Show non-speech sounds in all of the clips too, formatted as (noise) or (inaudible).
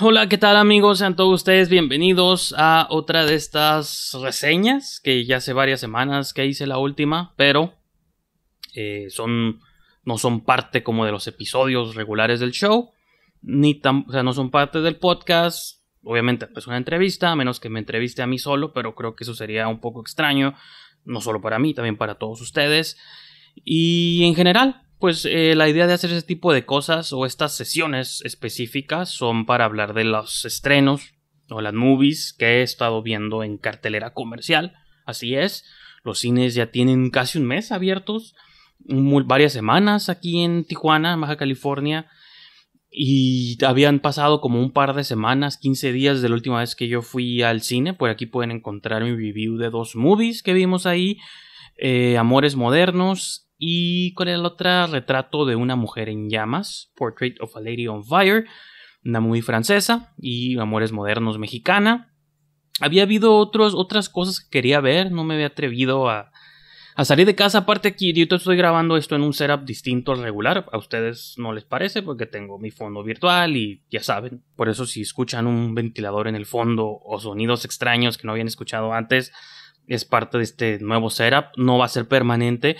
Hola, ¿qué tal amigos? Sean todos ustedes bienvenidos a otra de estas reseñas que ya hace varias semanas que hice la última, pero eh, son, no son parte como de los episodios regulares del show, ni tan... o sea, no son parte del podcast. Obviamente, es pues, una entrevista, a menos que me entreviste a mí solo, pero creo que eso sería un poco extraño, no solo para mí, también para todos ustedes. Y en general, pues eh, la idea de hacer ese tipo de cosas o estas sesiones específicas son para hablar de los estrenos o las movies que he estado viendo en cartelera comercial. Así es, los cines ya tienen casi un mes abiertos, varias semanas aquí en Tijuana, en Baja California, y habían pasado como un par de semanas, 15 días de la última vez que yo fui al cine. Por aquí pueden encontrar mi review de dos movies que vimos ahí. Eh, Amores Modernos y con el otro retrato de una mujer en llamas, Portrait of a Lady on Fire, una muy francesa y Amores Modernos mexicana. Había habido otros, otras cosas que quería ver, no me había atrevido a, salir de casa. Aparte aquí, yo estoy grabando esto en un setup distinto al regular. A ustedes no les parece porque tengo mi fondo virtual y ya saben. Por eso si escuchan un ventilador en el fondo o sonidos extraños que no habían escuchado antes, es parte de este nuevo setup. No va a ser permanente.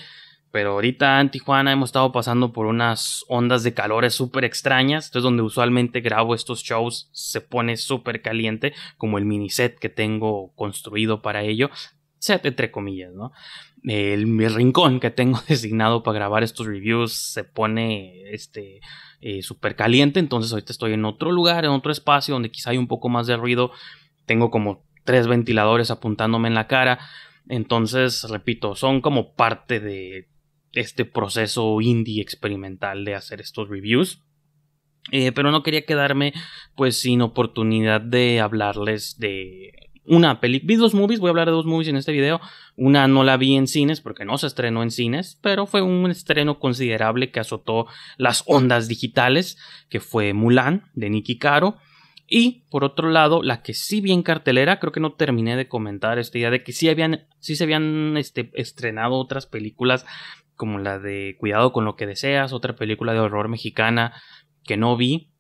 Pero ahorita en Tijuana hemos estado pasando por unas ondas de calores súper extrañas. Entonces, donde usualmente grabo estos shows se pone súper caliente, como el mini set que tengo construido para ello. Set entre comillas, ¿no? El, rincón que tengo (laughs) designado para grabar estos reviews se pone este eh, súper caliente. Entonces ahorita estoy en otro lugar, en otro espacio donde quizá hay un poco más de ruido. Tengo como tres ventiladores apuntándome en la cara. Entonces, repito, son como parte de este proceso indie experimental de hacer estos reviews. Eh, pero no quería quedarme pues sin oportunidad de hablarles de una película. Vi dos movies, voy a hablar de dos movies en este video. Una no la vi en cines porque no se estrenó en cines, pero fue un estreno considerable que azotó las ondas digitales, que fue Mulan de Nicky Caro. Y por otro lado, la que sí vi en cartelera, creo que no terminé de comentar esta idea de que sí, habían, se habían este, estrenado otras películas como la de Cuidado con lo que deseas, otra película de horror mexicana que no vi.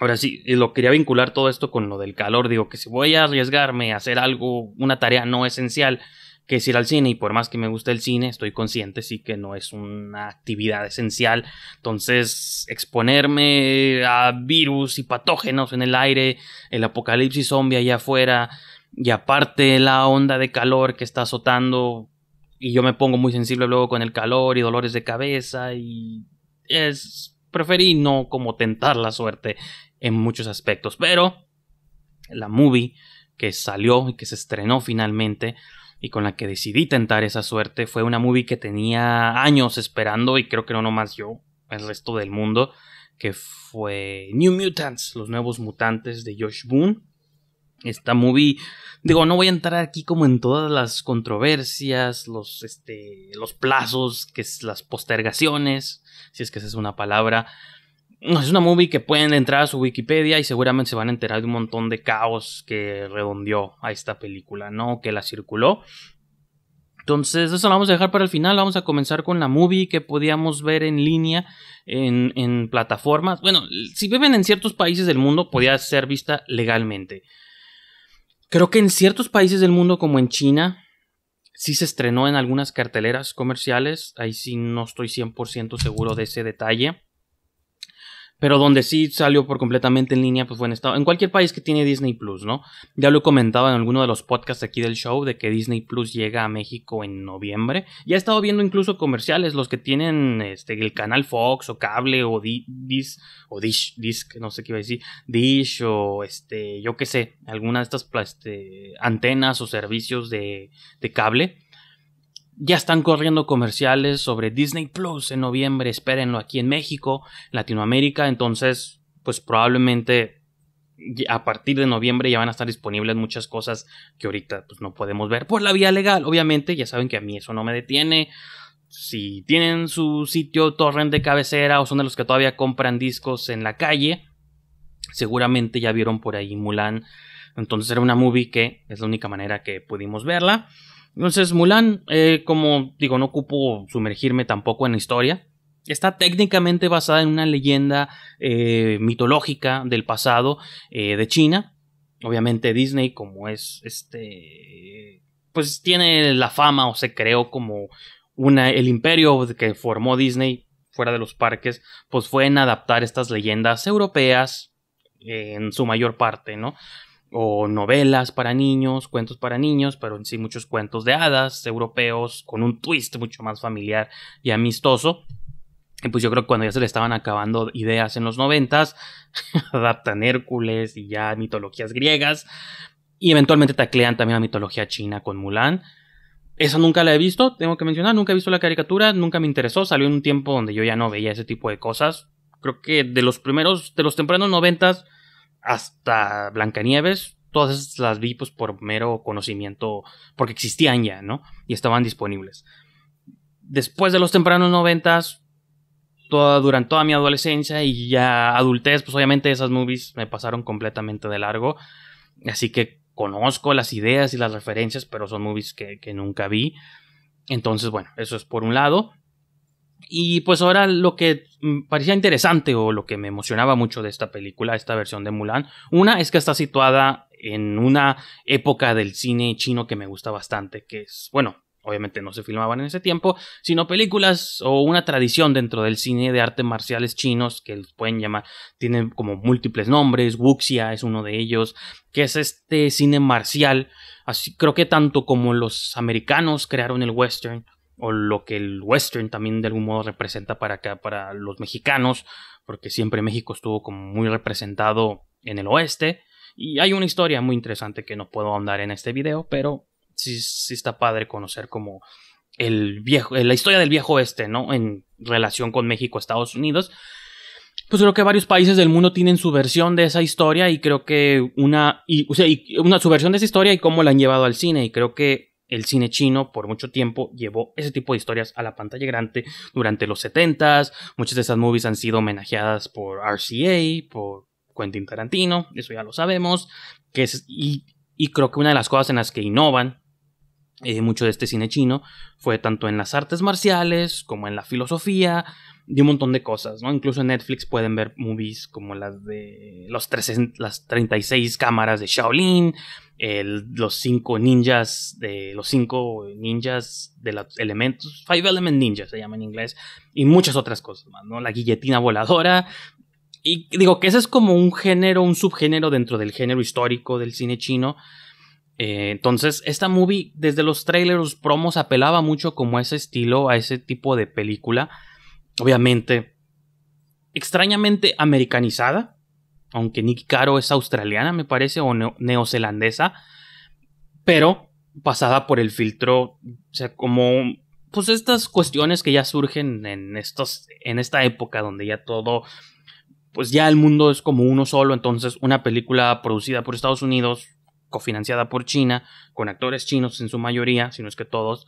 Ahora sí, lo quería vincular todo esto con lo del calor. Digo que si voy a arriesgarme a hacer algo, una tarea no esencial, que es ir al cine, y por más que me guste el cine, estoy consciente sí que no es una actividad esencial. Entonces, exponerme a virus y patógenos en el aire, el apocalipsis zombie allá afuera, y aparte la onda de calor que está azotando, y yo me pongo muy sensible luego con el calor y dolores de cabeza y es preferí no como tentar la suerte en muchos aspectos, pero la movie que salió y que se estrenó finalmente y con la que decidí tentar esa suerte fue una movie que tenía años esperando y creo que no nomás yo, el resto del mundo, que fue New Mutants, los nuevos mutantes de Josh Boone esta movie, digo, no voy a entrar aquí como en todas las controversias, los, este, los plazos, que es las postergaciones, si es que esa es una palabra. Es una movie que pueden entrar a su Wikipedia y seguramente se van a enterar de un montón de caos que redondeó a esta película, ¿no? Que la circuló. Entonces, eso lo vamos a dejar para el final. Vamos a comenzar con la movie que podíamos ver en línea en, en plataformas. Bueno, si viven en ciertos países del mundo, podía ser vista legalmente. Creo que en ciertos países del mundo, como en China, sí se estrenó en algunas carteleras comerciales. Ahí sí no estoy 100% seguro de ese detalle. Pero donde sí salió por completamente en línea, pues fue en En cualquier país que tiene Disney Plus, ¿no? Ya lo he comentado en alguno de los podcasts aquí del show de que Disney Plus llega a México en noviembre. Ya he estado viendo incluso comerciales, los que tienen este, el canal Fox o Cable o o Dish, no sé qué iba a decir, Dish o este, yo qué sé, alguna de estas este, antenas o servicios de, de cable ya están corriendo comerciales sobre Disney Plus en noviembre, espérenlo aquí en México, Latinoamérica, entonces pues probablemente a partir de noviembre ya van a estar disponibles muchas cosas que ahorita pues, no podemos ver por la vía legal, obviamente, ya saben que a mí eso no me detiene. Si tienen su sitio torrent de cabecera o son de los que todavía compran discos en la calle, seguramente ya vieron por ahí Mulan. Entonces era una movie que es la única manera que pudimos verla. Entonces, Mulan, eh, como digo, no ocupo sumergirme tampoco en la historia. Está técnicamente basada en una leyenda eh, mitológica del pasado eh, de China. Obviamente Disney, como es este, pues tiene la fama o se creó como una, el imperio que formó Disney fuera de los parques, pues fue en adaptar estas leyendas europeas en su mayor parte, ¿no? o novelas para niños, cuentos para niños, pero en sí muchos cuentos de hadas europeos con un twist mucho más familiar y amistoso. Y pues yo creo que cuando ya se le estaban acabando ideas en los noventas, (laughs) adaptan Hércules y ya mitologías griegas. Y eventualmente taclean también la mitología china con Mulan. Esa nunca la he visto, tengo que mencionar, nunca he visto la caricatura, nunca me interesó, salió en un tiempo donde yo ya no veía ese tipo de cosas. Creo que de los primeros, de los tempranos noventas, hasta Blancanieves, todas las vi pues por mero conocimiento, porque existían ya, ¿no? Y estaban disponibles. Después de los tempranos noventas, toda, durante toda mi adolescencia y ya adultez, pues obviamente esas movies me pasaron completamente de largo. Así que conozco las ideas y las referencias, pero son movies que nunca vi. Entonces, bueno, eso es por un lado. Y pues ahora lo que mm, parecía interesante o lo que me emocionaba mucho de esta película, esta versión de Mulan, una es que está situada en una época del cine chino que me gusta bastante, que es, bueno, obviamente no se filmaban en ese tiempo, sino películas o una tradición dentro del cine de artes marciales chinos que los pueden llamar, tienen como múltiples nombres, Wuxia es uno de ellos, que es este cine marcial, así creo que tanto como los americanos crearon el western, o lo que el western también de algún modo representa para para los mexicanos, porque siempre México estuvo como muy representado en el oeste. Y hay una historia muy interesante que no puedo ahondar en este video, pero sí, sí está padre conocer como el viejo, la historia del viejo oeste, ¿no? En relación con México, Estados Unidos. Pues creo que varios países del mundo tienen su versión de esa historia y creo que una, y, una su versión de esa historia y cómo la han llevado al cine. Y creo que el cine chino por mucho tiempo llevó ese tipo de historias a la pantalla grande durante los 70s. Muchas de esas movies han sido homenajeadas por RCA, por Quentin Tarantino, eso ya lo sabemos. Que y, creo que una de las cosas en las que innovan eh, mucho de este cine chino fue tanto en las artes marciales como en la filosofía, de un montón de cosas, ¿no? Incluso en Netflix pueden ver movies como las de los las 36 cámaras de Shaolin, los cinco ninjas, de los cinco ninjas de los elementos, Five Element Ninjas se llama en inglés, y muchas otras cosas más, ¿no? La guilletina voladora. Y digo que ese es como un género, un subgénero dentro del género histórico del cine chino. Eh, entonces, esta movie, desde los trailers, promos, apelaba mucho como a ese estilo, a ese tipo de película obviamente, extrañamente americanizada, aunque Nicky Caro es australiana, me parece, o neozelandesa, pero pasada por el filtro, o sea, como, pues estas cuestiones que ya surgen en, estos, en esta época donde ya todo, pues ya el mundo es como uno solo, entonces una película producida por Estados Unidos, cofinanciada por China, con actores chinos en su mayoría, si no es que todos,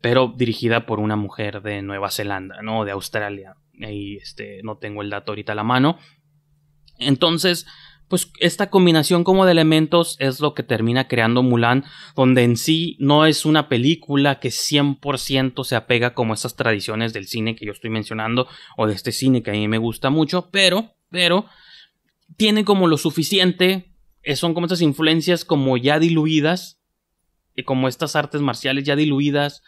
pero dirigida por una mujer de Nueva Zelanda, ¿no? De Australia. Ahí este, no tengo el dato ahorita a la mano. Entonces, pues esta combinación como de elementos es lo que termina creando Mulan, donde en sí no es una película que 100% se apega como a esas tradiciones del cine que yo estoy mencionando o de este cine que a mí me gusta mucho, pero, pero, tiene como lo suficiente, eh, son como esas influencias como ya diluidas, y como estas artes marciales ya diluidas,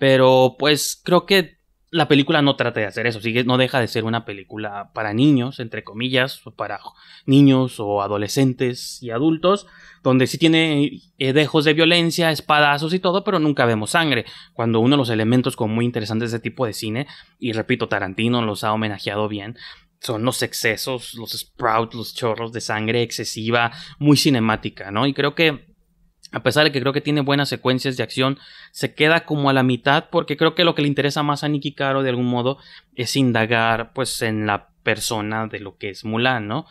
pero pues creo que la película no trata de hacer eso, sigue, no deja de ser una película para niños, entre comillas, para niños o adolescentes y adultos, donde sí tiene dejos de violencia, espadazos y todo, pero nunca vemos sangre. Cuando uno de los elementos como muy interesantes de este tipo de cine, y repito, Tarantino los ha homenajeado bien, son los excesos, los sprouts, los chorros de sangre excesiva, muy cinemática, ¿no? Y creo que a pesar de que creo que tiene buenas secuencias de acción, se queda como a la mitad porque creo que lo que le interesa más a Nicky Caro de algún modo es indagar pues en la persona de lo que es Mulan, ¿no?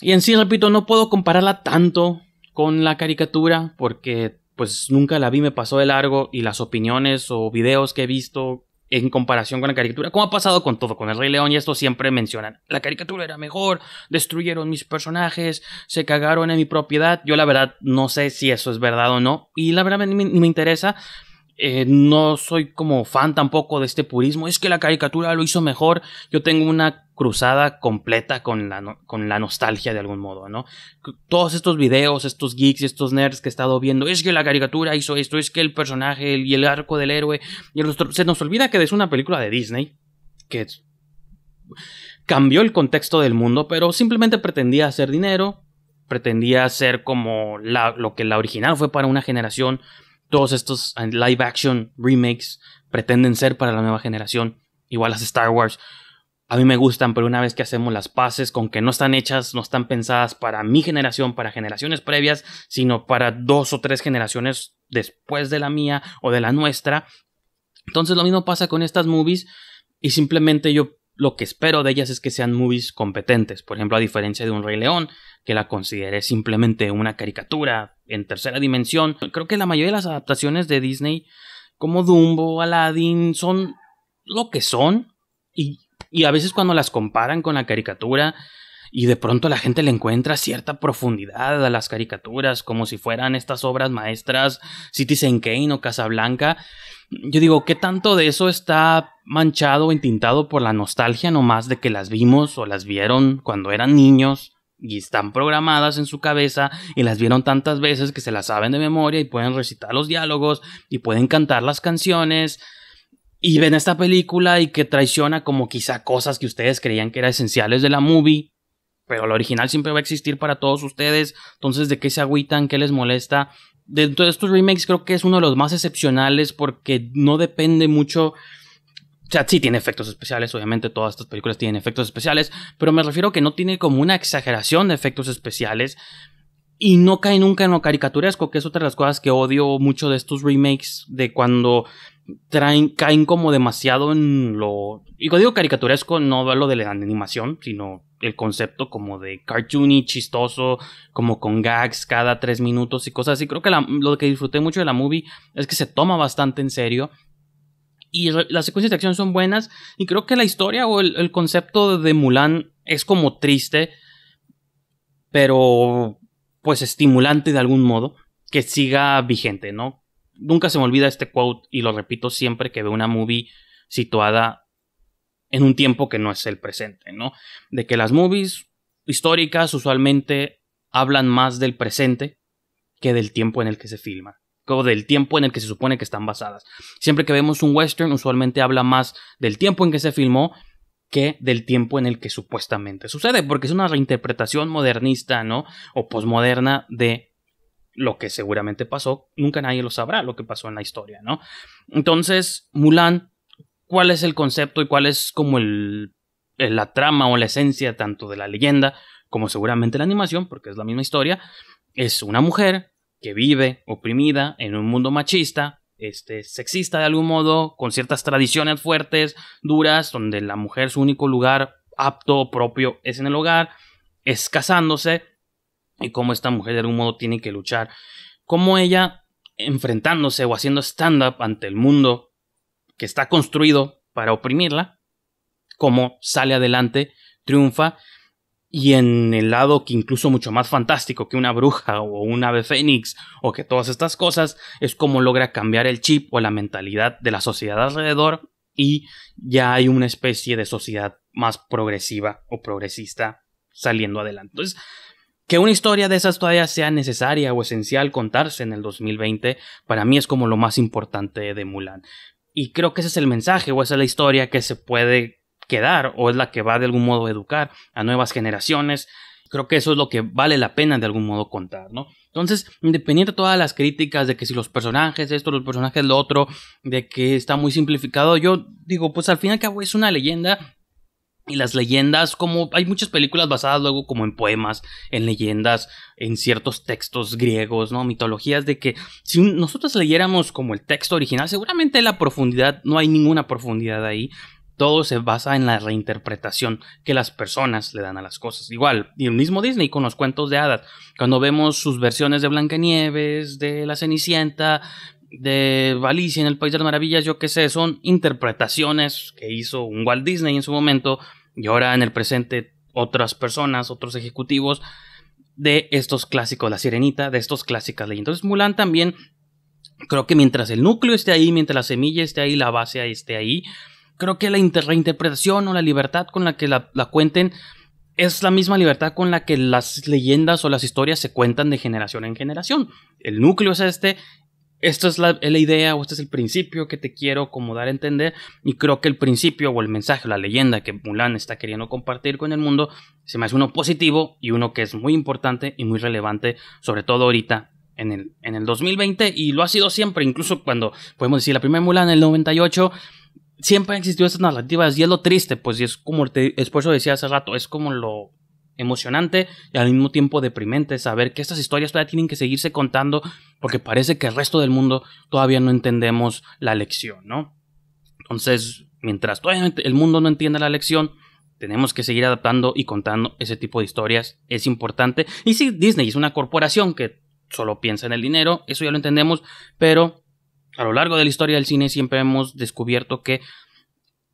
Y en sí, repito, no puedo compararla tanto con la caricatura porque pues nunca la vi, me pasó de largo y las opiniones o videos que he visto en comparación con la caricatura, como ha pasado con todo, con el Rey León y esto siempre mencionan, la caricatura era mejor, destruyeron mis personajes, se cagaron en mi propiedad, yo la verdad no sé si eso es verdad o no, y la verdad ni me, me interesa, eh, no soy como fan tampoco de este purismo. Es que la caricatura lo hizo mejor. Yo tengo una cruzada completa con la, con la nostalgia de algún modo, ¿no? Todos estos videos, estos geeks, estos nerds que he estado viendo, es que la caricatura hizo esto, es que el personaje y el arco del héroe. Y se nos olvida que es una película de Disney que cambió el contexto del mundo, pero simplemente pretendía hacer dinero, pretendía ser como lo que la original fue para una generación todos estos ah, live action remakes pretenden ser para la nueva generación. Igual las Star Wars. A mí me gustan, pero una vez que hacemos las paces con que no están hechas, no están pensadas para mi generación, para generaciones previas, sino para dos o tres generaciones después de la mía o de la nuestra. Entonces lo mismo pasa con estas movies y simplemente yo lo que espero de ellas es que sean movies competentes. Por ejemplo, a diferencia de un Rey León, que la consideré simplemente una caricatura en tercera dimensión. Creo que la mayoría de las adaptaciones de Disney, como Dumbo, Aladdin, son lo que son. Y, a veces cuando las comparan con la caricatura, y de pronto la gente le encuentra cierta profundidad a las caricaturas, como si fueran estas obras maestras Citizen Kane o Casablanca, yo digo, ¿qué tanto de eso está manchado o entintado por la nostalgia nomás de que las vimos o las vieron cuando eran niños y están programadas en su cabeza y las vieron tantas veces que se las saben de memoria y pueden recitar los diálogos y pueden cantar las canciones? Y ven esta película y que traiciona como quizá cosas que ustedes creían que eran esenciales de la movie pero la original siempre va a existir para todos ustedes. Entonces, ¿de qué se agüitan? ¿Qué les molesta? de estos remakes creo que es uno de los más excepcionales porque no depende mucho... O sea, sí tiene efectos especiales, obviamente todas estas películas tienen efectos especiales, pero me refiero que no tiene como una exageración de efectos especiales y no cae nunca en lo caricaturesco, que es otra de las cosas que odio mucho de estos remakes, de cuando traen, caen como demasiado en lo. Y cuando digo caricaturesco, no hablo de la animación, sino el concepto como de cartoony, chistoso, como con gags cada tres minutos y cosas así. Creo que lo que disfruté mucho de la movie es que se toma bastante en serio. Y las secuencias de acción son buenas. Y creo que la historia o el, el concepto de Mulan es como triste, pero pues estimulante de algún modo, que siga vigente, ¿no? nunca se me olvida este quote y lo repito siempre que veo una movie situada en un tiempo que no es el presente, ¿no? De que las movies históricas usualmente hablan más del presente que del tiempo en el que se filman, o del tiempo en el que se supone que están basadas. Siempre que vemos un western, usualmente habla más del tiempo en que se filmó que del tiempo en el que supuestamente sucede, porque es una reinterpretación modernista, ¿no? O posmoderna de lo que seguramente pasó, nunca nadie lo sabrá lo que pasó en la historia, ¿no? Entonces, Mulan, ¿cuál es el concepto y cuál es como el, la trama o la esencia tanto de la leyenda como seguramente la animación, porque es la misma historia? Es una mujer que vive oprimida en un mundo machista, este, sexista de algún modo, con ciertas tradiciones fuertes, duras, donde la mujer su único lugar apto, propio, es en el hogar, es casándose y cómo esta mujer de algún modo tiene que luchar, cómo ella enfrentándose o haciendo stand-up ante el mundo que está construido para oprimirla, cómo sale adelante, triunfa, y en el lado que incluso mucho más fantástico que una bruja o un ave fénix o que todas estas cosas, es cómo logra cambiar el chip o la mentalidad de la sociedad alrededor y ya hay una especie de sociedad más progresiva o progresista saliendo adelante. Entonces, que una historia de esas todavía sea necesaria o esencial contarse en el 2020, para mí es como lo más importante de Mulan. Y creo que ese es el mensaje o esa es la historia que se puede quedar o es la que va de algún modo a educar a nuevas generaciones. Creo que eso es lo que vale la pena de algún modo contar, ¿no? Entonces, independiente de todas las críticas de que si los personajes esto, los personajes lo otro, de que está muy simplificado, yo digo, pues al fin y al cabo es una leyenda y las leyendas, como hay muchas películas basadas luego como en poemas, en leyendas, en ciertos textos griegos, ¿no? Mitologías de que si nosotros leyéramos como el texto original, seguramente la profundidad, no hay ninguna profundidad ahí. Todo se basa en la reinterpretación que las personas le dan a las cosas. Igual, y el mismo Disney con los cuentos de hadas. Cuando vemos sus versiones de Blancanieves, de La Cenicienta, de Valicia en el País de las Maravillas, yo qué sé, son interpretaciones que hizo un Walt Disney en su momento y ahora en el presente otras personas, otros ejecutivos de estos clásicos, La Sirenita, de estos clásicas leyes. Entonces Mulan también, creo que mientras el núcleo esté ahí, mientras la semilla esté ahí, la base esté ahí, creo que la reinterpretación o la libertad con la que la, la cuenten es la misma libertad con la que las leyendas o las historias se cuentan de generación en generación. El núcleo es este esta es la, idea o este es el principio que te quiero como dar a entender y creo que el principio o el mensaje, la leyenda que Mulan está queriendo compartir con el mundo, se me hace uno positivo y uno que es muy importante y muy relevante, sobre todo ahorita en el, en el 2020 y lo ha sido siempre, incluso cuando podemos decir la primera Mulan en el 98 siempre han existido estas narrativas y es lo triste, pues, es como te, es decía hace rato, es como lo emocionante y al mismo tiempo deprimente saber que estas historias todavía tienen que seguirse contando porque parece que el resto del mundo todavía no entendemos la lección, ¿no? Entonces, mientras todavía el mundo no entienda la lección, tenemos que seguir adaptando y contando ese tipo de historias, es importante. Y sí, Disney es una corporación que solo piensa en el dinero, eso ya lo entendemos, pero a lo largo de la historia del cine siempre hemos descubierto que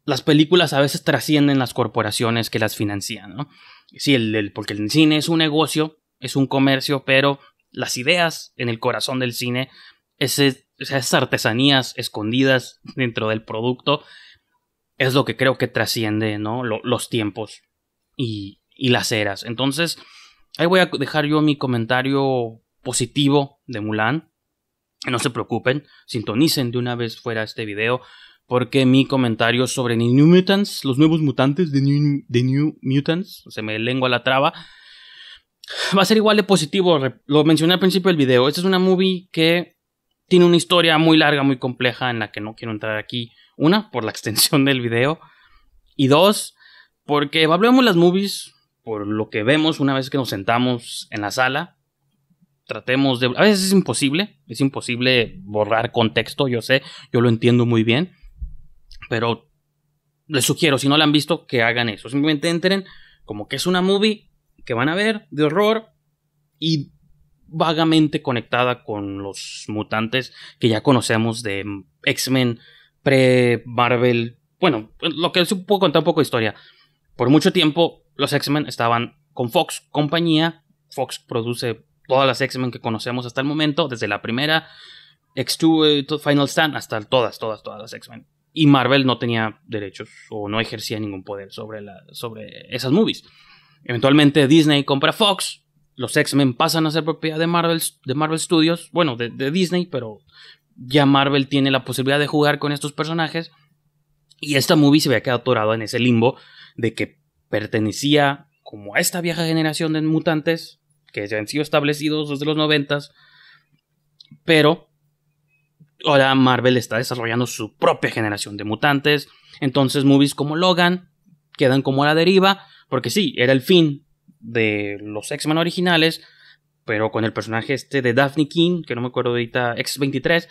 las películas a veces trascienden las corporaciones que las financian, ¿no? sí, el, porque el cine es un negocio, es un comercio, pero las ideas en el corazón del cine, esas artesanías escondidas dentro del producto, es lo que creo que trasciende, ¿no? los tiempos y, y las eras. Entonces, ahí voy a dejar yo mi comentario positivo de Mulan. No se preocupen, sintonicen de una vez fuera este video porque mi comentario sobre New Mutants, los nuevos mutantes de New, de New Mutants, se me lengua la traba, va a ser igual de positivo. Lo mencioné al principio del video. Esta es una movie que tiene una historia muy larga, muy compleja, en la que no quiero entrar aquí. Una, por la (laughs) extensión del video. Y dos, porque evaluamos las movies por lo que vemos una vez que nos sentamos en la sala. Tratemos de... A veces es imposible, es imposible borrar contexto, yo sé, yo lo entiendo muy bien pero les sugiero, si no la han visto, que hagan eso. Simplemente entren como que es una movie que van a ver de horror y vagamente conectada con los mutantes que ya conocemos de X-Men, pre-Marvel. Bueno, lo que se puedo contar un poco de historia. Por mucho tiempo los X-Men estaban con Fox compañía. Fox produce todas las X-Men que conocemos hasta el momento, desde la primera X2, eh, Final Stand, hasta todas, todas, todas las X-Men y Marvel no tenía derechos o no ejercía ningún poder sobre, sobre esas movies. Eventualmente Disney compra Fox, los X-Men pasan a ser propiedad de Marvel, de Marvel Studios, bueno, de, Disney, pero ya Marvel tiene la posibilidad de jugar con estos personajes y esta movie se había quedado atorada en ese limbo de que pertenecía como a esta vieja generación de mutantes que se han sido establecidos desde los noventas, pero ahora Marvel está desarrollando su propia generación de mutantes. Entonces, movies como Logan quedan como a la deriva, porque sí, era el fin de los X-Men originales, pero con el personaje este de Daphne King, que no me acuerdo ahorita, X-23,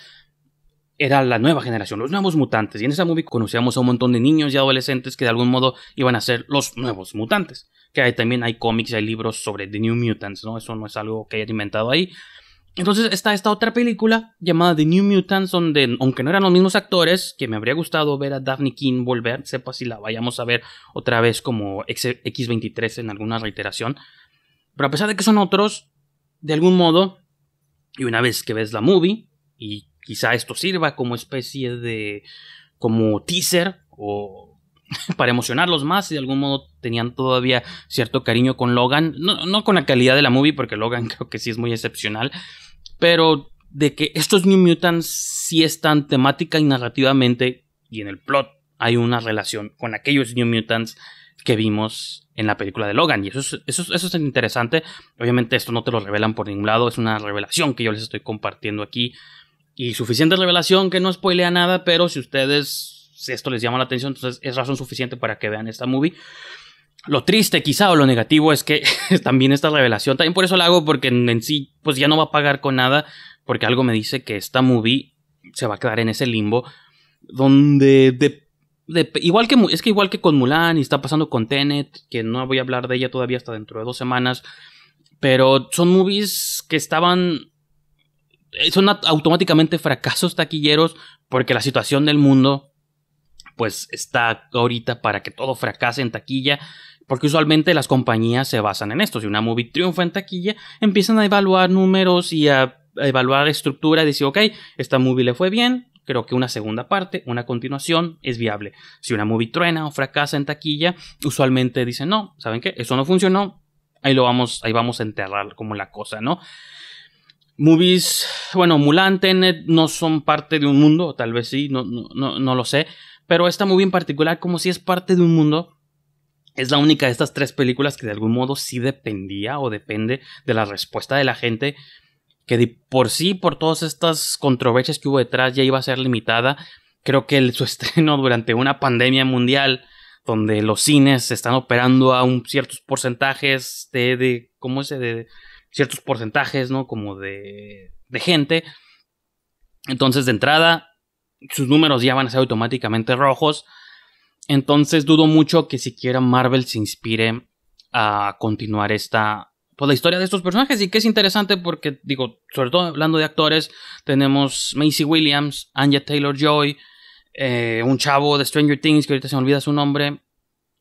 era la nueva generación, los nuevos mutantes. Y en esa movie conocíamos a un montón de niños y adolescentes que de algún modo iban a ser los nuevos mutantes. Que hay, también hay cómics, hay libros sobre The New Mutants, ¿no? Eso no es algo que hayan inventado ahí. Entonces está esta otra película llamada The New Mutants, donde, aunque no eran los mismos actores, que me habría gustado ver a Daphne King volver, sepa si la vayamos a ver otra vez como X 23 en alguna reiteración. Pero a pesar de que son otros, de algún modo, y una vez que ves la movie, y quizá esto sirva como especie de. como teaser, o (laughs) para emocionarlos más, y de algún modo tenían todavía cierto cariño con Logan, no, no con la calidad de la movie, porque Logan (laughs) creo que sí es muy excepcional pero de que estos New Mutants sí están temática y narrativamente y en el plot hay una relación con aquellos New Mutants que vimos en la película de Logan. Y eso es, eso, eso es interesante. Obviamente esto no te lo revelan por ningún lado, es una revelación que yo les estoy compartiendo aquí. Y suficiente revelación que no spoilea nada, pero si ustedes, si esto les llama la atención, entonces es razón suficiente para que vean esta movie lo triste quizá o lo negativo es que (laughs) también esta revelación, también por eso la hago porque en, sí pues ya no va a pagar con nada porque algo me dice que esta movie se va a quedar en ese limbo donde de, igual que es que igual que con Mulan y está pasando con Tenet, que no voy a hablar de ella todavía hasta dentro de dos semanas, pero son movies que estaban eh, son automáticamente fracasos taquilleros porque la situación del mundo pues está ahorita para que todo fracase en taquilla porque usualmente las compañías se basan en esto. Si una movie triunfa en taquilla, empiezan a evaluar números y a evaluar estructura y decir, ok, esta movie le fue bien, creo que una segunda parte, una continuación es viable. Si una movie truena o fracasa en taquilla, usualmente dicen, no, ¿saben qué? Eso no funcionó, ahí lo vamos, ahí vamos a enterrar como la cosa, ¿no? Movies, bueno, Mulan, Tenet no son parte de un mundo, tal vez sí, no, no lo sé, pero esta movie en particular como si es parte de un mundo, es la única de estas tres películas que de algún modo sí dependía o depende de la respuesta de la gente, que por sí, por todas estas controversias que hubo detrás, ya iba a ser limitada. Creo que su (laughs) estreno durante una pandemia mundial, donde los cines están operando a ciertos porcentajes de, ¿cómo es De ciertos porcentajes, ¿no? Como de, de gente. Entonces, de entrada, sus números ya van a ser automáticamente rojos entonces dudo mucho que siquiera Marvel se inspire a continuar esta toda pues, la historia de estos personajes y que es interesante porque digo, sobre todo hablando de actores, tenemos Macy Williams, Anya Taylor-Joy, eh, un chavo de Stranger Things que ahorita se me olvida su nombre,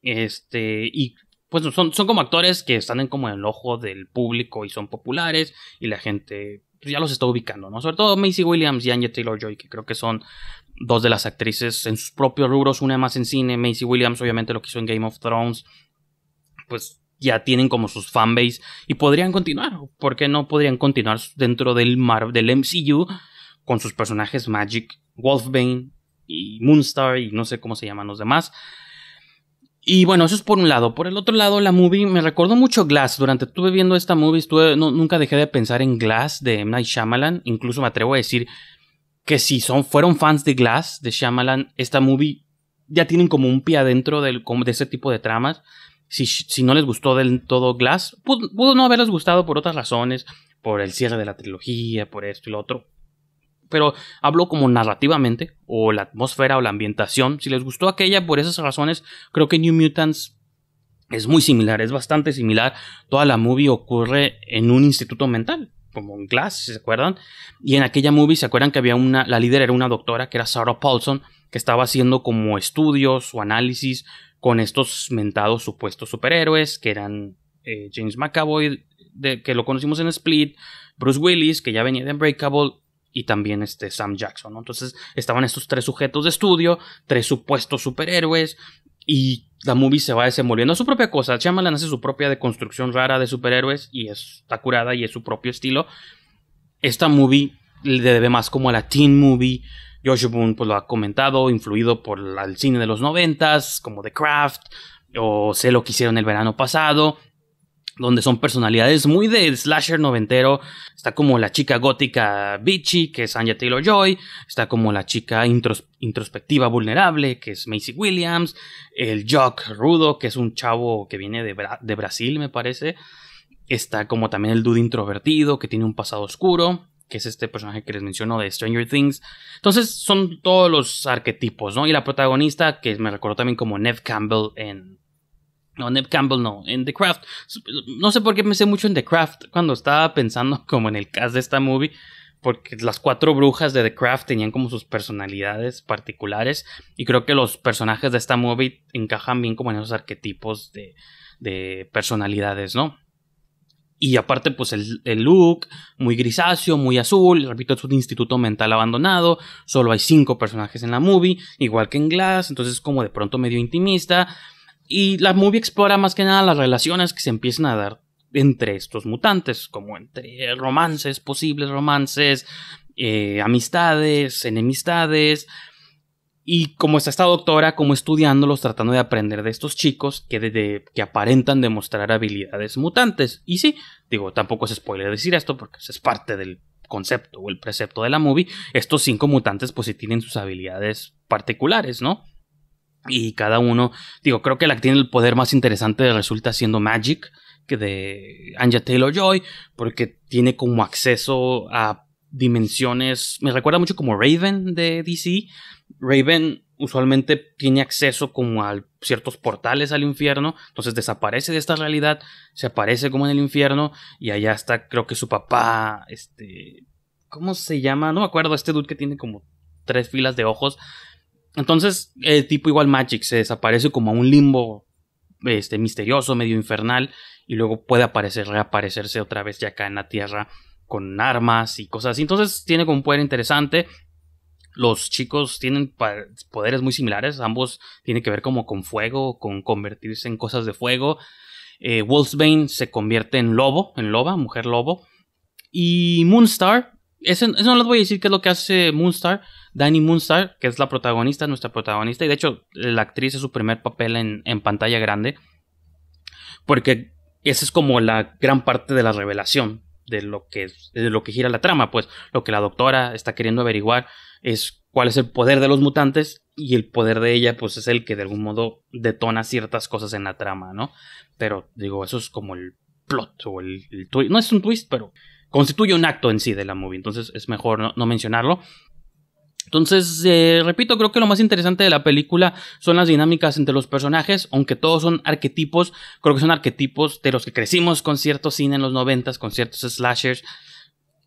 este y pues son, como actores que están en como el ojo del público y son populares y la gente pues, ya los está ubicando, ¿no? Sobre todo Macy Williams y Anya Taylor-Joy, que creo que son dos de las actrices en sus propios rubros, una más en cine, Macy Williams obviamente lo que hizo en Game of Thrones, pues ya tienen como sus fanbase y podrían continuar, ¿por qué no podrían continuar dentro del, mar, del MCU con sus personajes Magic, Wolfbane y Moonstar y no sé cómo se llaman los demás? Y bueno, eso es por un lado. Por el otro lado, la movie me recordó mucho Glass. Durante estuve viendo esta movie, estuve, nunca dejé de pensar en Glass de M. Night Shyamalan. Incluso me atrevo a decir que si son, fueron fans de Glass, de Shyamalan, esta movie ya tienen como un pie adentro del, de ese tipo de tramas. Si, no les gustó del todo Glass, pudo, pudo, no haberles gustado por otras razones, por el cierre de la trilogía, por esto y lo otro. Pero hablo como narrativamente, o la atmósfera o la ambientación. Si les gustó aquella por esas razones, creo que New Mutants es muy similar, es bastante similar. Toda la movie ocurre en un instituto mental como en Glass, si se acuerdan. Y en aquella movie, ¿se acuerdan que había una, la líder era una doctora que era Sarah Paulson, que estaba haciendo como estudios o análisis con estos mentados supuestos superhéroes, que eran eh, James McAvoy, de, que lo conocimos en Split, Bruce Willis, que ya venía de Unbreakable, y también este Sam Jackson, Entonces estaban estos tres sujetos de estudio, tres supuestos superhéroes, y la movie se va desenvolviendo a su propia cosa. Shyamalan hace su propia deconstrucción rara de superhéroes y está curada y es su propio estilo. Esta movie le debe más como a la teen movie. Josh Boone pues, lo ha comentado, influido por el cine de los noventas, como The Craft, o sé lo que hicieron el verano pasado donde son personalidades muy de slasher noventero. Está como la chica gótica bitchy, que es Anya Taylor Joy. Está como la chica introspectiva vulnerable, que es Macy Williams. El jock rudo, que es un chavo que viene de, de Brasil, me parece. Está como también el dude introvertido, que tiene un pasado oscuro, que es este personaje que les menciono de Stranger Things. Entonces son todos los arquetipos, ¿no? Y la protagonista, que me recuerdo también como Nev Campbell en no, Neb Campbell no. En The Craft. No sé por qué pensé mucho en The Craft cuando estaba pensando (laughs) como en el cast de esta movie. Porque las cuatro brujas de The Craft tenían como sus personalidades particulares. Y creo que los personajes de esta movie encajan bien como en esos arquetipos de, de personalidades, ¿no? Y aparte, pues el, el, look, muy grisáceo, muy azul, repito, es un instituto mental abandonado, solo hay cinco personajes en la movie, igual que en Glass, entonces como de pronto medio intimista, y la movie explora más que nada las relaciones que se empiezan a dar entre estos mutantes, como entre romances, posibles romances, eh, amistades, enemistades. Y como está esta doctora, como estudiándolos, tratando de aprender de estos chicos que, que aparentan demostrar habilidades mutantes. Y sí, digo, tampoco es spoiler decir esto porque es parte del concepto o el precepto de la movie. Estos cinco mutantes pues sí tienen sus habilidades particulares, ¿no? Y cada uno, digo, creo que la que tiene el poder más interesante resulta siendo Magic, que de Anja Taylor Joy, porque tiene como acceso a dimensiones. Me recuerda mucho como Raven de DC. Raven usualmente tiene acceso como a ciertos portales al infierno, entonces desaparece de esta realidad, se aparece como en el infierno y allá está creo que su papá, este, ¿cómo se llama? No me acuerdo, este dude que tiene como tres filas de ojos, entonces, el tipo igual Magic se desaparece como a un limbo este, misterioso, medio infernal, y luego puede aparecer, reaparecerse otra vez ya acá en la Tierra con armas y cosas así. Entonces tiene como un poder interesante. Los chicos tienen poderes muy similares, ambos tienen que ver como con fuego, con convertirse en cosas de fuego. Eh, Wolfsbane se convierte en lobo, en loba, mujer lobo. Y Moonstar, eso no les voy a decir qué es lo que hace Moonstar, Danny Moonstar, que es la protagonista, nuestra protagonista, y de hecho la actriz es su primer papel en, pantalla grande, porque esa es como la gran parte de la revelación de lo que de lo que gira la trama, pues lo que la doctora está queriendo averiguar es cuál es el poder de los mutantes y el poder de ella pues es el que de algún modo detona ciertas cosas en la trama, ¿no? Pero digo, eso es como el plot o el, twist, no es un twist, pero constituye un acto en sí de la movie, entonces es mejor no mencionarlo. Entonces, eh, repito, creo que lo más interesante de la película son las dinámicas entre los personajes, aunque todos son arquetipos, creo que son arquetipos de los que crecimos con cierto cine en los noventas, con ciertos slashers.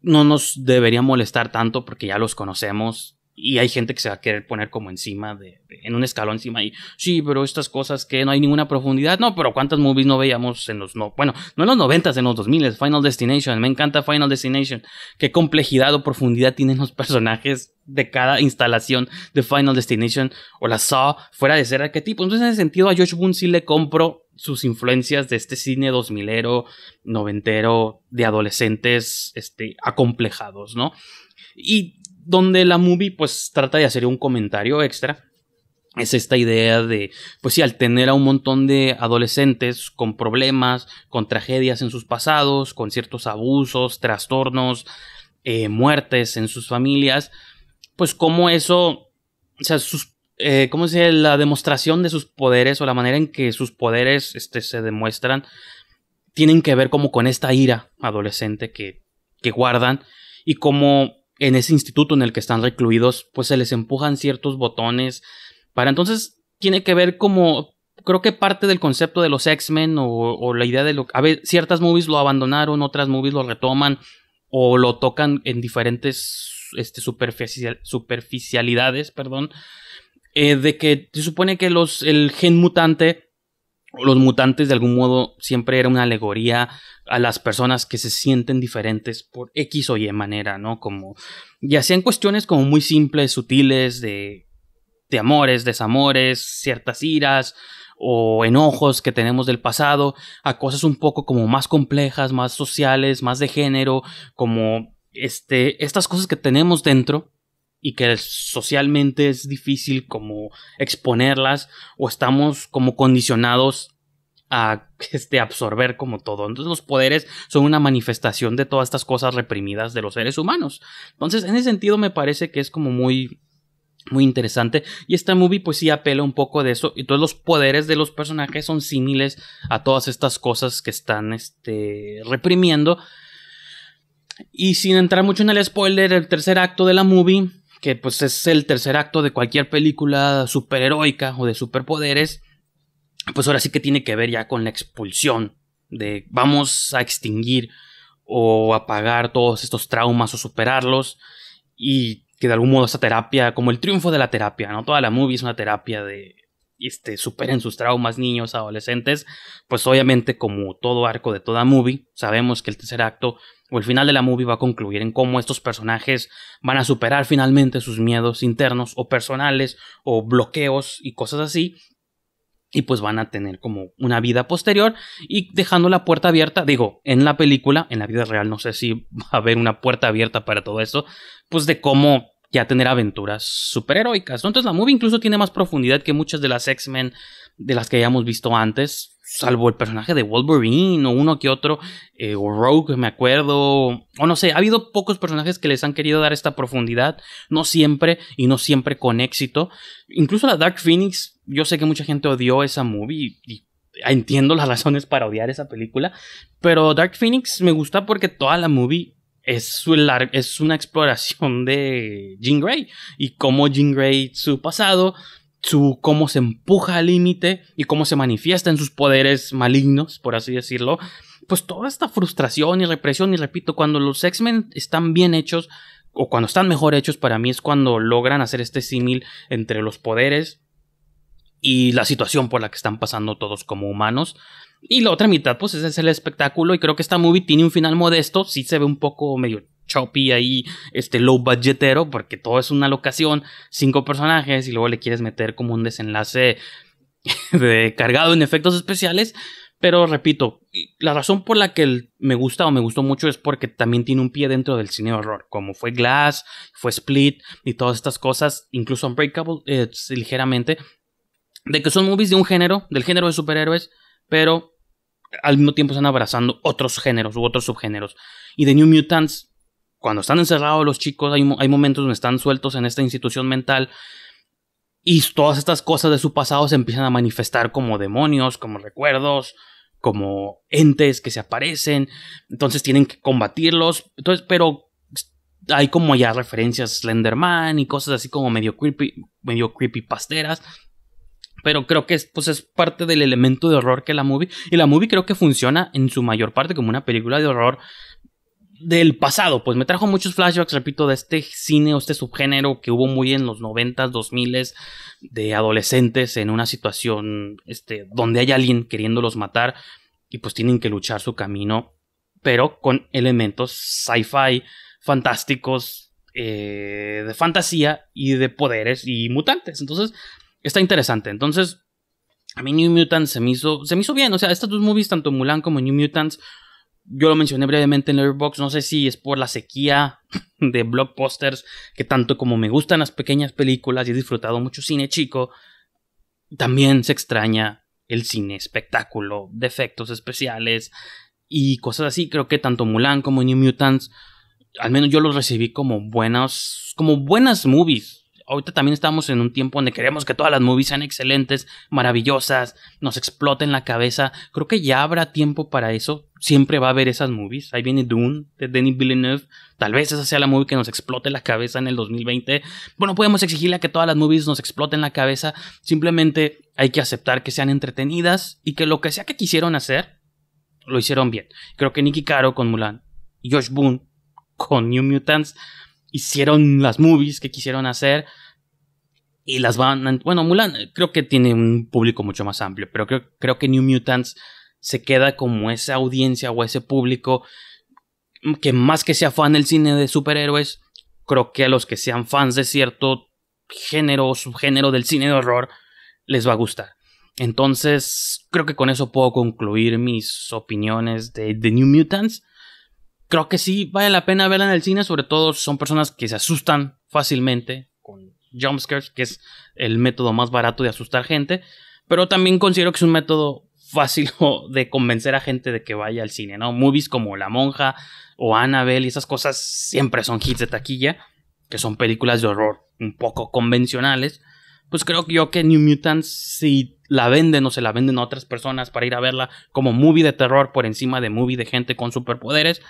No nos debería molestar tanto porque ya los conocemos, y hay gente que se va a querer poner como encima de, en un escalón encima y sí, pero estas cosas que no hay ninguna profundidad, no, pero cuántas movies no veíamos en los no, bueno, no en los noventas, en los 2000, Final Destination, me encanta Final Destination, qué complejidad o profundidad tienen los personajes de cada instalación de Final Destination o la Saw fuera de ser tipo Entonces, en ese sentido a Josh Boone sí le compro sus influencias de este cine dos milero, noventero, de adolescentes este acomplejados, ¿no? Y donde la movie pues trata de hacer un comentario extra. Es esta idea de, pues sí, al tener a un montón de adolescentes con problemas, con tragedias en sus pasados, con ciertos abusos, trastornos, eh, muertes en sus familias, pues cómo eso, o sea, sus, eh, ¿cómo La demostración de sus poderes o la manera en que sus poderes este, se demuestran tienen que ver como con esta ira adolescente que, que guardan y como en ese instituto en el que están recluidos, pues se les empujan ciertos botones. Para entonces tiene que ver como, creo que parte del concepto de los X-Men o, la idea de lo... A ver, ciertas movies lo abandonaron, otras movies lo retoman o lo tocan en diferentes este, superficialidades, perdón. Eh, de que se supone que los, el gen mutante los mutantes de algún modo siempre era una alegoría a las personas que se sienten diferentes por X o Y manera, ¿no? Como y hacían cuestiones como muy simples, sutiles de de amores, desamores, ciertas iras o enojos que tenemos del pasado, a cosas un poco como más complejas, más sociales, más de género, como este estas cosas que tenemos dentro y que socialmente es difícil como exponerlas o estamos como condicionados a (laughs) este, absorber como todo. Entonces los poderes son una manifestación de todas estas cosas reprimidas de los seres humanos. Entonces en ese sentido me parece que es como muy muy interesante y esta movie pues sí apela un poco de eso y todos los poderes de los personajes son similes a todas estas cosas que están este, reprimiendo y sin entrar mucho en el spoiler el tercer acto de la movie que pues es el tercer acto de cualquier película superheroica o de superpoderes, pues ahora sí que tiene que ver ya con la expulsión de vamos a extinguir o apagar todos estos traumas o superarlos y que de algún modo esta terapia, como el triunfo de la terapia, ¿no? Toda la movie es una terapia de este, superen sus traumas niños, adolescentes, pues obviamente como todo arco de toda movie, sabemos que el tercer acto o el final de la movie va a concluir en cómo estos personajes van a superar finalmente sus miedos internos o personales o bloqueos y cosas así. Y pues van a tener como una vida posterior y dejando la puerta abierta, digo, en la película, en la vida real no sé si (laughs) va a haber una puerta abierta para todo esto, pues de cómo ya tener aventuras superheroicas. heroicas. Entonces la movie incluso tiene más profundidad que muchas de las X-Men de las que hayamos visto antes, salvo el personaje de Wolverine o uno que otro, eh, o Rogue, me acuerdo, o no sé, ha habido pocos personajes que les han querido dar esta profundidad, no siempre y no siempre con éxito. Incluso la Dark Phoenix, yo sé que mucha gente odió esa movie y entiendo las razones para odiar esa película, pero Dark Phoenix me gusta porque toda la movie es, es una exploración de Jean Grey y cómo Jean Grey, su pasado, su cómo se empuja al límite y cómo se manifiesta en sus poderes malignos, por así decirlo. Pues toda esta frustración y represión, y repito, cuando los X-Men están bien hechos, o cuando están mejor hechos, para mí es cuando logran hacer este símil entre los poderes y la situación por la que están pasando todos como humanos. Y la otra mitad, pues ese es el espectáculo. Y creo que esta movie tiene un final modesto. Sí se ve un poco medio choppy ahí, este low budgetero, porque todo es una locación, cinco personajes, y luego le quieres meter como un desenlace (laughs) cargado en efectos especiales. Pero repito, la razón por la que me gusta o me gustó mucho es porque también tiene un pie dentro del cine de horror, como fue Glass, fue Split y todas estas cosas, incluso Unbreakable eh, ligeramente, de que son movies de un género, del género de superhéroes, pero al mismo tiempo están abrazando otros géneros u otros subgéneros. Y de New Mutants, cuando están encerrados los chicos, hay, hay momentos donde están sueltos en esta institución mental y todas estas cosas de su pasado se empiezan a manifestar como demonios, como recuerdos, como entes que se aparecen, entonces tienen que combatirlos, entonces, pero hay como ya referencias a Slenderman y cosas así como medio creepy, medio creepy pasteras. Pero creo que es, pues es parte del elemento de horror que la movie. Y la movie creo que funciona en su mayor parte como una película de horror del pasado. Pues me trajo muchos flashbacks, repito, de este cine o este subgénero que hubo muy en los 90 dos 2000 de adolescentes en una situación este, donde hay alguien queriéndolos matar y pues tienen que luchar su camino, pero con elementos sci-fi, fantásticos, eh, de fantasía y de poderes y mutantes. Entonces, está interesante. Entonces, a mí New Mutants se me hizo, se me hizo bien. O sea, estas dos movies, tanto Mulan como New Mutants, yo lo mencioné brevemente en Letterboxd, no sé si es por la sequía (laughs) de blockbusters, que tanto como me gustan las pequeñas películas y he disfrutado mucho cine chico, también se extraña el cine, espectáculo, defectos especiales y cosas así. Creo que tanto Mulan como New Mutants, al menos yo los recibí como buenas, como buenas movies ahorita también estamos en un tiempo donde queremos que todas las movies sean excelentes, maravillosas, nos exploten la cabeza. Creo que ya habrá tiempo para eso. Siempre va a haber esas movies. Ahí viene Dune de Denis Villeneuve. Tal vez esa sea la movie que nos explote la cabeza en el 2020. Bueno, podemos exigirle a que todas las movies nos exploten la cabeza. Simplemente hay que aceptar que sean entretenidas y que lo que sea que quisieron hacer, lo hicieron bien. Creo que Nicky Caro con Mulan y Josh Boone con New Mutants hicieron las movies que quisieron hacer y las van... bueno, Mulan eh, creo que tiene un público mucho más amplio, pero creo, creo que New Mutants se queda como esa audiencia o ese público que más que sea fan del cine de superhéroes, creo que a los que sean fans de cierto género o subgénero del cine de horror les va a gustar. Entonces, creo que con eso puedo concluir mis opiniones de The New Mutants creo que sí vale la pena verla en el cine, sobre todo son personas que se asustan fácilmente con jumpscares, que es el método más barato de asustar gente, pero también considero que es un método fácil (laughs) de convencer a gente de que vaya al cine, ¿no? Movies como La Monja o Annabelle y esas cosas siempre son hits de taquilla, que son películas de horror un poco convencionales. Pues creo yo que New Mutants, si la venden o se la venden a otras personas para ir a verla como movie de terror por encima de movie de gente con superpoderes,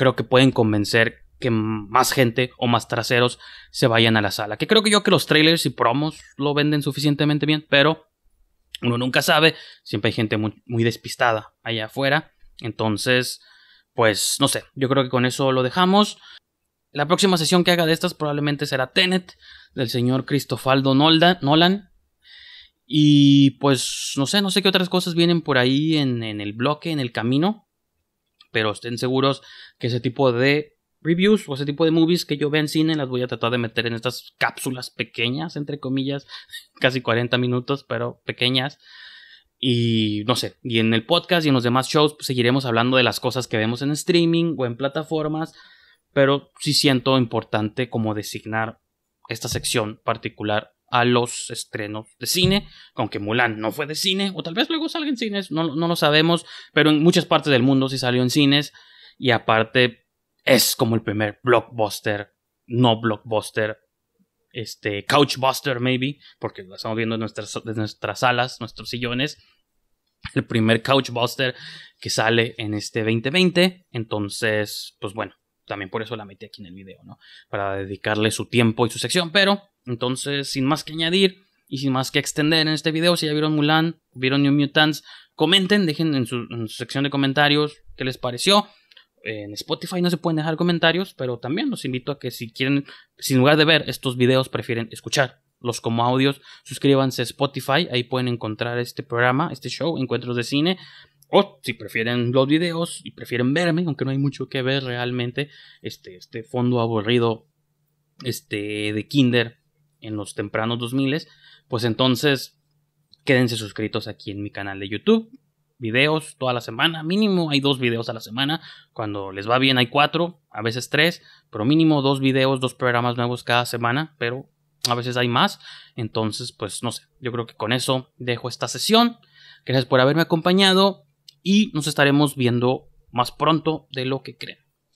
creo que pueden convencer que más gente o más traseros se vayan a la sala. Que creo que yo que los trailers y promos lo venden suficientemente bien, pero uno nunca sabe, siempre hay gente muy, despistada allá afuera. Entonces, pues no sé, yo creo que con eso lo dejamos. La próxima sesión que haga de estas probablemente será Tenet del señor Cristofaldo Nolan. Y pues no sé, no sé qué otras cosas vienen por ahí en el bloque, en el camino pero estén seguros que ese tipo de reviews o ese tipo de movies que yo vea en cine las voy a tratar de meter en estas cápsulas pequeñas, entre comillas, (laughs) casi 40 minutos, pero pequeñas. Y no sé, y en el podcast y en los demás shows pues, seguiremos hablando de las cosas que vemos en streaming o en plataformas, pero sí siento importante como designar esta sección particular a los estrenos de cine, aunque Mulan no fue de cine, o tal vez luego salga en cines, no, lo sabemos, pero en muchas partes del mundo sí salió en cines, y aparte es como el primer blockbuster, no blockbuster, este, couchbuster maybe, porque lo estamos viendo en nuestras, en nuestras salas, nuestros sillones, el primer couchbuster que sale en este 2020, entonces, pues bueno, también por eso la metí aquí en el video, ¿no? Para dedicarle su tiempo y su sección, pero entonces, sin más que añadir y sin más que extender en este video, si ya vieron Mulan, vieron New Mutants, comenten, dejen en su, sección de comentarios qué les pareció. En Spotify no se pueden dejar comentarios, pero también los invito a que si quieren, sin lugar de ver estos videos, prefieren escucharlos como audios. Suscríbanse a Spotify, ahí pueden encontrar este programa, este show, Encuentros de Cine. O si prefieren los videos y prefieren verme, aunque no hay mucho que ver realmente, este, este fondo aburrido este, de Kinder en los tempranos 2000, pues entonces quédense suscritos aquí en mi canal de YouTube. Videos toda la semana, mínimo hay dos videos a la semana. Cuando les va bien hay cuatro, a veces tres, pero mínimo dos videos, dos programas nuevos cada semana, pero a veces hay más. Entonces, pues no sé, yo creo que con eso dejo esta sesión. Gracias por haberme acompañado y nos estaremos viendo más pronto de lo que crean.